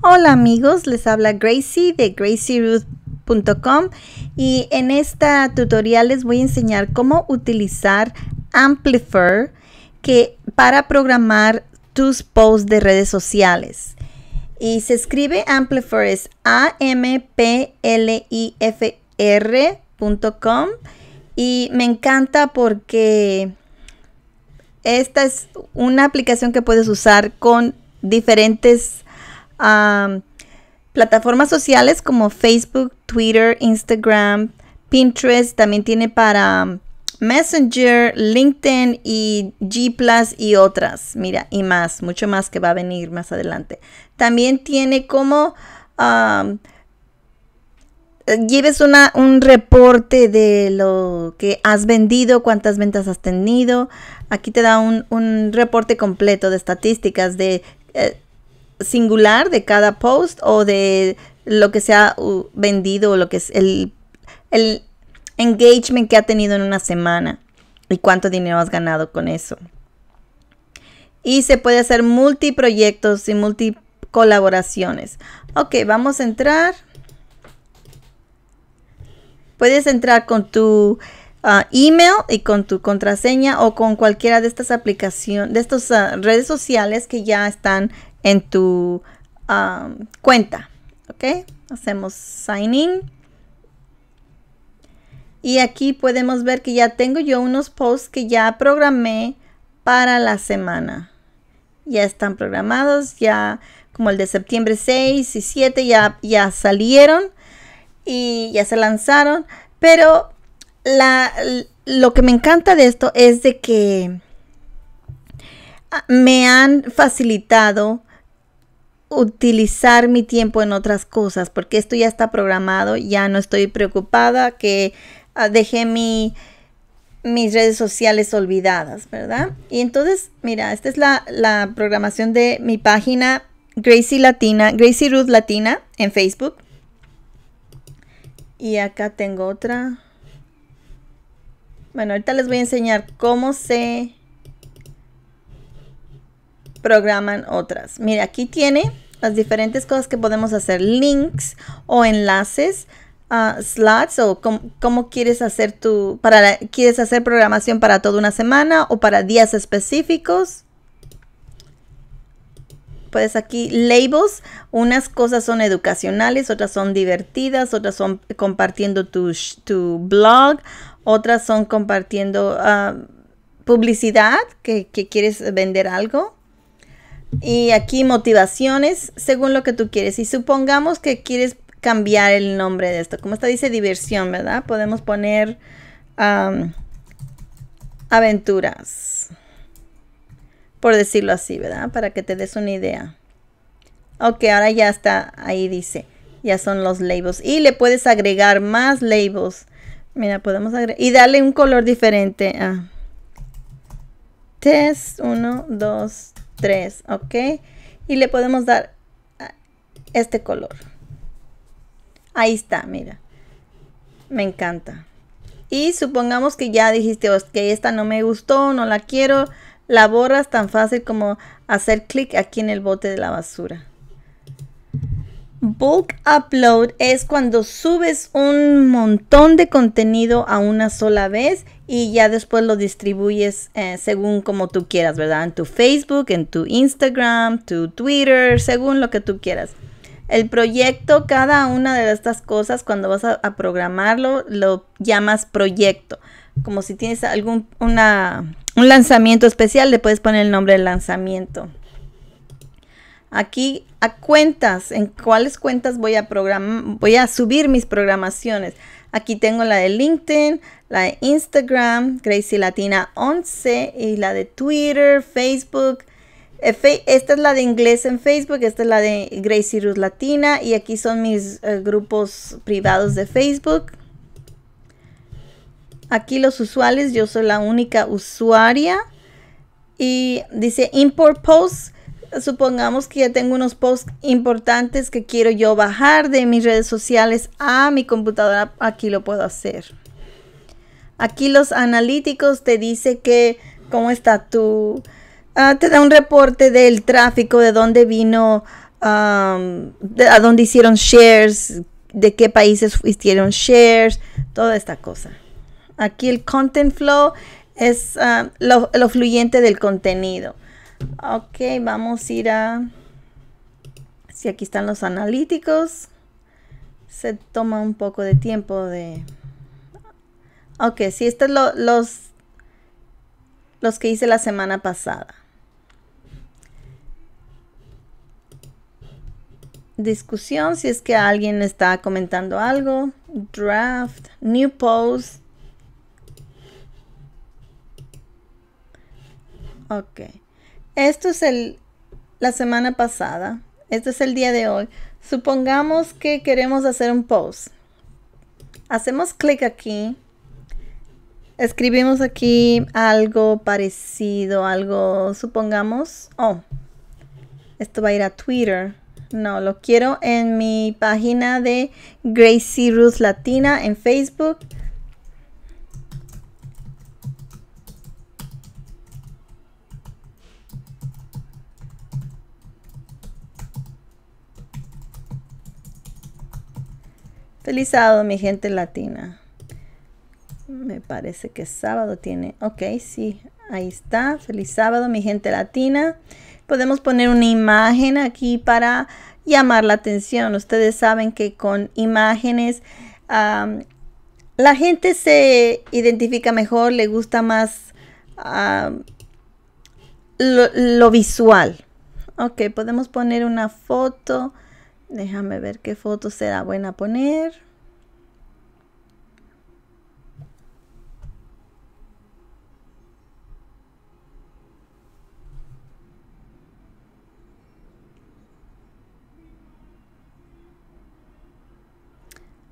Hola amigos, les habla Gracie de gracieruth.com y en este tutorial les voy a enseñar cómo utilizar Amplifier que, para programar tus posts de redes sociales. Y se escribe Amplifier es A M P L I F R.com y me encanta porque esta es una aplicación que puedes usar con diferentes Um, plataformas sociales como Facebook, Twitter, Instagram, Pinterest, también tiene para um, Messenger, LinkedIn y G Plus y otras. Mira, y más, mucho más que va a venir más adelante. También tiene como um, lleves una, un reporte de lo que has vendido, cuántas ventas has tenido. Aquí te da un, reporte completo de estadísticas de eh, singular de cada post o de lo que se ha vendido o lo que es el, engagement que ha tenido en una semana y cuánto dinero has ganado con eso. Y se puede hacer multiproyectos y multi colaboraciones. Ok, vamos a entrar. Puedes entrar con tu ah, email y con tu contraseña o con cualquiera de estas aplicaciones, de estas ah, redes sociales que ya están en tu um, cuenta. ¿Ok? Hacemos sign in. Y aquí podemos ver que ya tengo yo unos posts que ya programé para la semana. Ya están programados, ya como el de septiembre 6 y 7 ya, ya salieron y ya se lanzaron. Pero la, lo que me encanta de esto es de que ah, me han facilitado utilizar mi tiempo en otras cosas, porque esto ya está programado, ya no estoy preocupada que ah, dejé mi, mis redes sociales olvidadas, ¿verdad? Y entonces, mira, esta es la, la programación de mi página Gracie Latina, Gracie Ruth Latina en Facebook. Y acá tengo otra. Bueno, ahorita les voy a enseñar cómo se programan otras. Mira, aquí tiene las diferentes cosas que podemos hacer, links o enlaces, uh, slots o cómo quieres hacer tu, para quieres hacer programación para toda una semana o para días específicos. Puedes aquí labels, unas cosas son educacionales, otras son divertidas, otras son compartiendo tu, tu blog, otras son compartiendo ah, publicidad, que quieres vender algo y aquí motivaciones según lo que tú quieres. Y supongamos que quieres cambiar el nombre de esto. Como esta dice diversión, ¿verdad? Podemos poner aventuras. Por decirlo así, ¿verdad? Para que te des una idea. Ok, ahora ya está. Ahí dice. Ya son los labels. Y le puedes agregar más labels. Mira, podemos agregar. Y darle un color diferente. Test 1, 2, 3, ¿ok? Y le podemos dar ah, este color. Ahí está, mira. Me encanta. Y supongamos que ya dijiste, oh, que esta no me gustó, no la quiero. La borras tan fácil como hacer clic aquí en el bote de la basura. Bulk upload es cuando subes un montón de contenido a una sola vez y ya después lo distribuyes eh, según como tú quieras, ¿verdad? En tu Facebook, en tu Instagram, tu Twitter, según lo que tú quieras. El proyecto, cada una de estas cosas, cuando vas a, programarlo, lo llamas proyecto. Como si tienes algún un lanzamiento especial, le puedes poner el nombre del lanzamiento. Aquí a cuentas, en cuáles cuentas voy a, voy a subir mis programaciones. Aquí tengo la de LinkedIn, la de Instagram, Gracie Latina 11 y la de Twitter, Facebook. Eh, esta es la de inglés en Facebook, esta es la de Gracie Ruth Latina y aquí son mis eh, grupos privados de Facebook. Aquí los usuales, yo soy la única usuaria. Y dice import posts supongamos que ya tengo unos posts importantes que quiero yo bajar de mis redes sociales a mi computadora, aquí lo puedo hacer. Aquí los analíticos te dice que cómo está tú ah, te da un reporte del tráfico, de dónde vino, a dónde hicieron shares, de qué países hicieron shares, toda esta cosa. Aquí el content flow es ah, lo fluyente del contenido. Ok, vamos a ir a... Si aquí están los analíticos. Se toma un poco de tiempo de... Ok, si estos los, los que hice la semana pasada. discusión si es que alguien está comentando algo. Draft, new post. Ok. Esto es el, la semana pasada. este es el día de hoy. Supongamos que queremos hacer un post. Hacemos clic aquí. Escribimos aquí algo parecido, algo, supongamos, oh, esto va a ir a Twitter. No, lo quiero en mi página de Gracie Ruth Latina en Facebook. Feliz sábado, mi gente latina. Me parece que sábado tiene. Ok, sí, ahí está. Feliz sábado, mi gente latina. Podemos poner una imagen aquí para llamar la atención. Ustedes saben que con imágenes la gente se identifica mejor, le gusta más lo, lo visual. Ok, podemos poner una foto. Déjame ver qué foto será buena poner.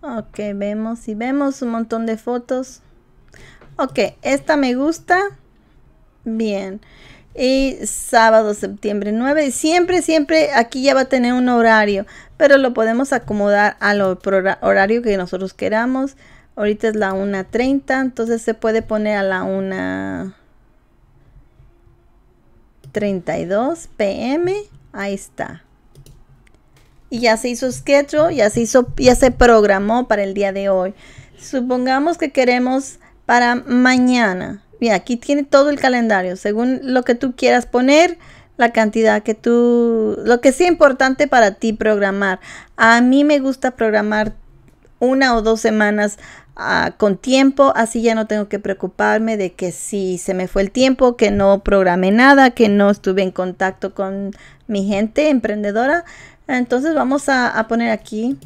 Ok, vemos y vemos un montón de fotos. Ok, esta me gusta. Bien y sábado, septiembre 9. Siempre, siempre aquí ya va a tener un horario, pero lo podemos acomodar al horario que nosotros queramos. Ahorita es la 1.30, entonces se puede poner a la 1.32 pm. Ahí está. Y ya se hizo schedule, ya se hizo, ya se programó para el día de hoy. Supongamos que queremos para mañana aquí tiene todo el calendario, según lo que tú quieras poner, la cantidad que tú, lo que sea importante para ti programar. A mí me gusta programar una o dos semanas ah, con tiempo, así ya no tengo que preocuparme de que si se me fue el tiempo, que no programé nada, que no estuve en contacto con mi gente emprendedora. Entonces vamos a, poner aquí,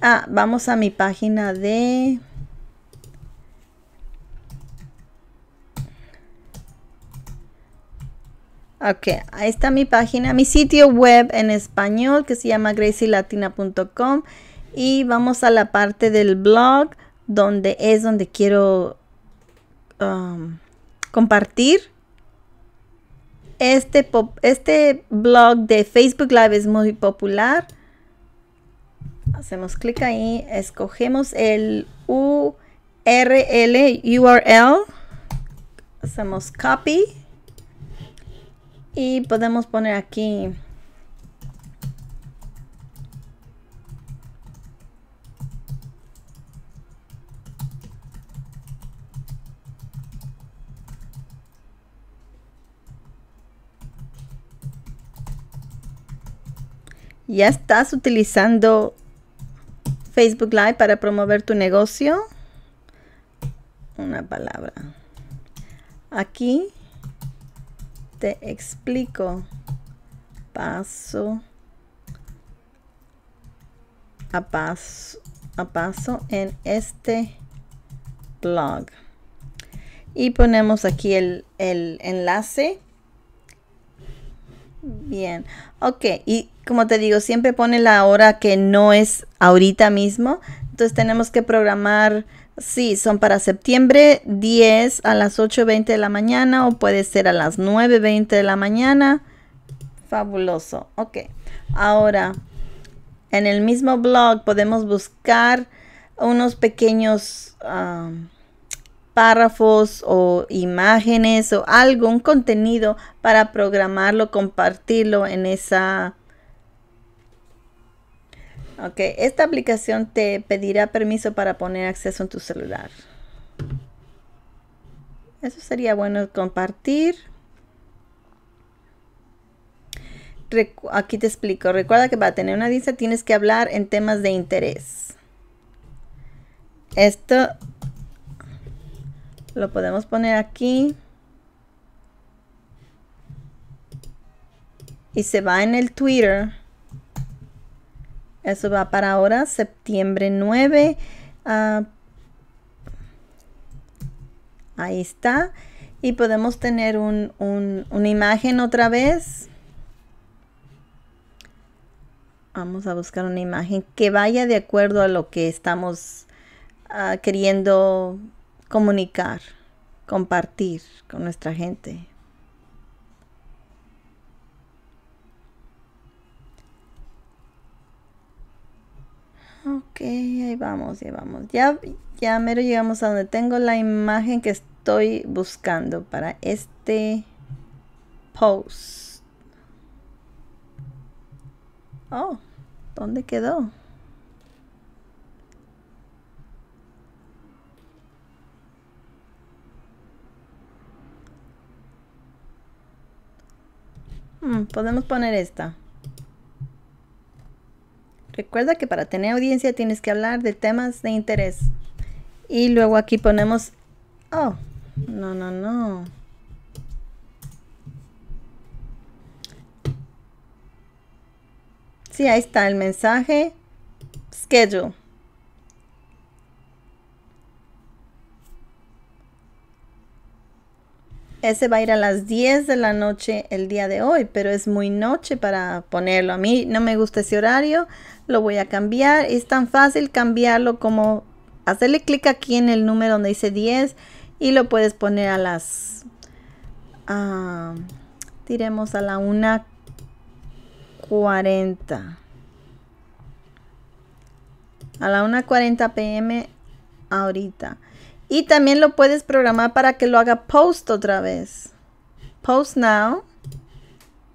ah, vamos a mi página de Ok, ahí está mi página, mi sitio web en español que se llama gracielatina.com y vamos a la parte del blog donde es donde quiero um, compartir. Este, este blog de Facebook Live es muy popular. Hacemos clic ahí, escogemos el URL, URL, hacemos copy y podemos poner aquí ¿Ya estás utilizando Facebook Live para promover tu negocio? Una palabra. Aquí te explico paso a paso a paso en este blog y ponemos aquí el, el enlace bien ok y como te digo siempre pone la hora que no es ahorita mismo entonces tenemos que programar Sí, son para septiembre 10 a las 8.20 de la mañana o puede ser a las 9.20 de la mañana. Fabuloso. Ok. Ahora, en el mismo blog podemos buscar unos pequeños um, párrafos o imágenes o algún contenido para programarlo, compartirlo en esa Ok, esta aplicación te pedirá permiso para poner acceso en tu celular. Eso sería bueno compartir. aquí te explico. Recuerda que va a tener una lista tienes que hablar en temas de interés. Esto lo podemos poner aquí. Y se va en el Twitter. Eso va para ahora, septiembre 9. Ah, ahí está. Y podemos tener una imagen otra vez. Vamos a buscar una imagen que vaya de acuerdo a lo que estamos ah, queriendo comunicar, compartir con nuestra gente. Ok, ahí vamos, ahí vamos. Ya, ya mero llegamos a donde tengo la imagen que estoy buscando para este post. Oh, ¿dónde quedó? Hmm, podemos poner esta. Recuerda que para tener audiencia tienes que hablar de temas de interés. Y luego aquí ponemos... Oh, no, no, no. Sí, ahí está el mensaje. Schedule. Ese va a ir a las 10 de la noche el día de hoy, pero es muy noche para ponerlo. A mí no me gusta ese horario, lo voy a cambiar. Es tan fácil cambiarlo como hacerle clic aquí en el número donde dice 10 y lo puedes poner a las... Ah, diremos a la 1.40. A la 1.40 pm ahorita. Y también lo puedes programar para que lo haga post otra vez. Post now.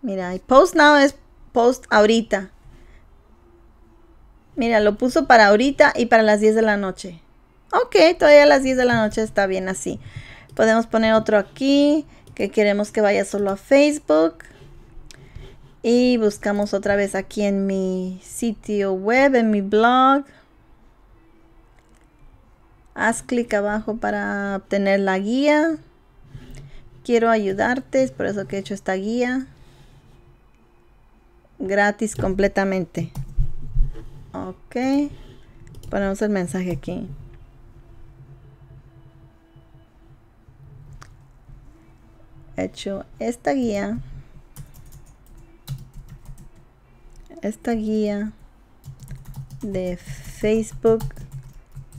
Mira, post now es post ahorita. Mira, lo puso para ahorita y para las 10 de la noche. Ok, todavía a las 10 de la noche está bien así. Podemos poner otro aquí, que queremos que vaya solo a Facebook. Y buscamos otra vez aquí en mi sitio web, en mi blog. Haz clic abajo para obtener la guía. Quiero ayudarte, es por eso que he hecho esta guía. Gratis completamente. Ok. Ponemos el mensaje aquí. He hecho esta guía. Esta guía de Facebook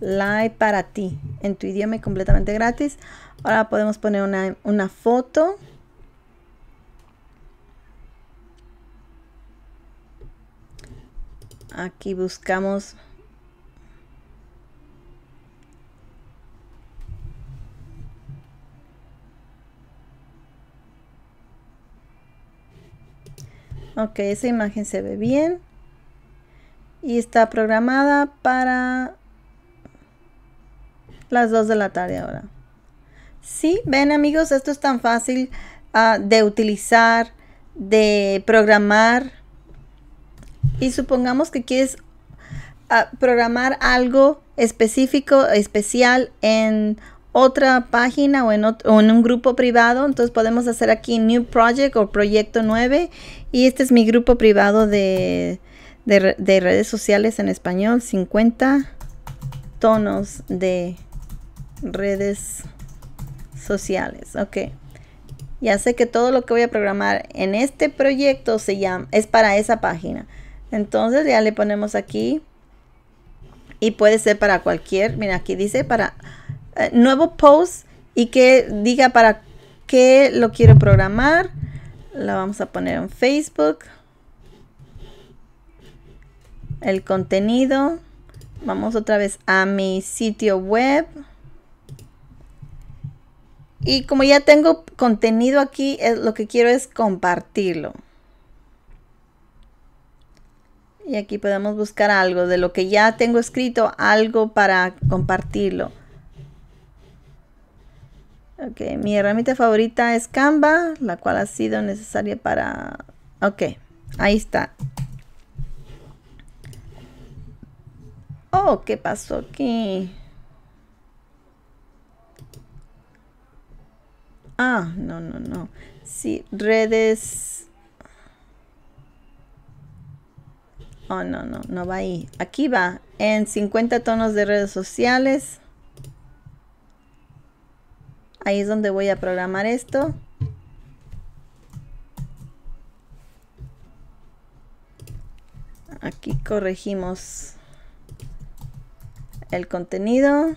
live para ti en tu idioma y completamente gratis. Ahora podemos poner una, foto. Aquí buscamos Ok, esa imagen se ve bien. Y está programada para las 2 de la tarde ahora. Sí, ven amigos, esto es tan fácil ah, de utilizar, de programar. Y supongamos que quieres ah, programar algo específico, especial en otra página o en, un grupo privado. Entonces podemos hacer aquí New Project o Proyecto 9. Y este es mi grupo privado de, de redes sociales en español. 50 tonos de redes sociales. Ok. Ya sé que todo lo que voy a programar en este proyecto se llama, es para esa página. Entonces ya le ponemos aquí. Y puede ser para cualquier. Mira, aquí dice para eh, nuevo post. Y que diga para qué lo quiero programar. La vamos a poner en Facebook. El contenido. Vamos otra vez a mi sitio web. Y como ya tengo contenido aquí, lo que quiero es compartirlo. Y aquí podemos buscar algo de lo que ya tengo escrito, algo para compartirlo. Ok, mi herramienta favorita es Canva, la cual ha sido necesaria para... Ok, ahí está. Oh, ¿qué pasó aquí? Ah, no, no, no. Sí, redes. Oh, no, no, no va ahí. Aquí va. En 50 tonos de redes sociales. Ahí es donde voy a programar esto. Aquí corregimos el contenido.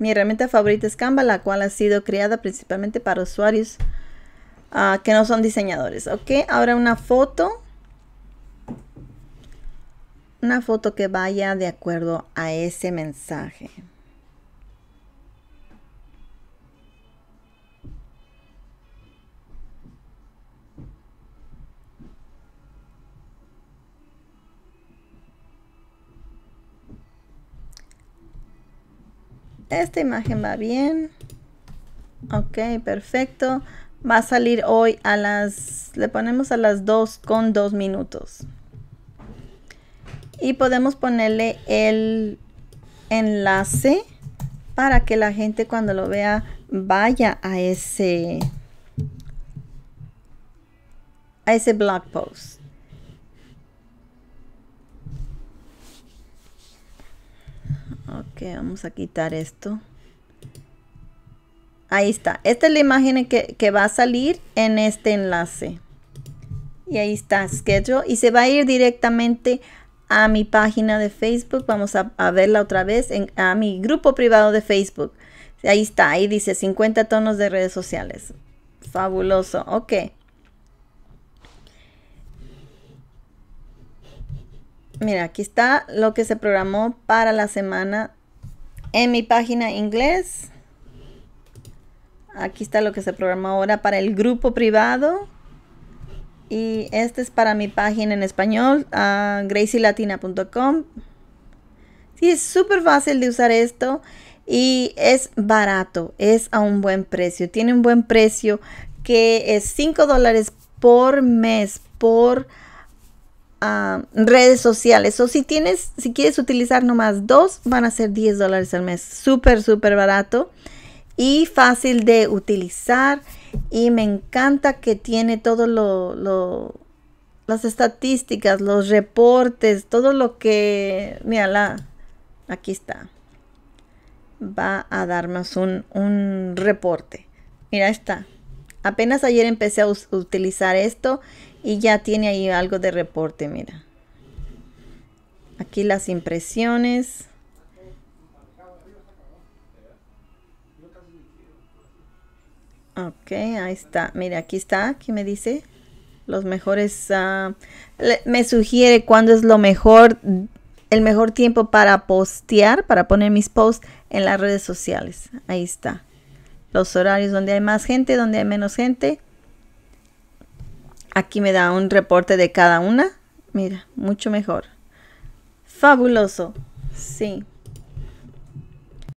Mi herramienta favorita es Canva, la cual ha sido creada principalmente para usuarios ah, que no son diseñadores. Ok, ahora una foto. Una foto que vaya de acuerdo a ese mensaje. Esta imagen va bien. Ok, perfecto. Va a salir hoy a las, le ponemos a las 2 con 2 minutos. Y podemos ponerle el enlace para que la gente cuando lo vea vaya a ese, a ese blog post. Ok, vamos a quitar esto. Ahí está. Esta es la imagen que, va a salir en este enlace. Y ahí está, Schedule. Y se va a ir directamente a mi página de Facebook. Vamos a, verla otra vez. En, a mi grupo privado de Facebook. Ahí está, ahí dice 50 tonos de redes sociales. Fabuloso. Ok. mira, aquí está lo que se programó para la semana en mi página inglés. Aquí está lo que se programó ahora para el grupo privado. Y este es para mi página en español, uh, ah, gracielatina.com. Sí, es súper fácil de usar esto y es barato, es a un buen precio. Tiene un buen precio que es 5 dólares por mes, por Ah, redes sociales. O si tienes, si quieres utilizar nomás dos, van a ser 10 dólares al mes. Súper, súper barato y fácil de utilizar. Y me encanta que tiene todo lo, lo las estadísticas, los reportes, todo lo que, mira, la, aquí está. Va a darnos un, un reporte. Mira, está. Apenas ayer empecé a utilizar esto y ya tiene ahí algo de reporte, mira. Aquí las impresiones. Ok, ahí está. Mira, aquí está. Aquí me dice los mejores. Ah, me sugiere cuándo es lo mejor, el mejor tiempo para postear, para poner mis posts en las redes sociales. Ahí está. Los horarios donde hay más gente, donde hay menos gente Aquí me da un reporte de cada una. Mira, mucho mejor. Fabuloso. Sí.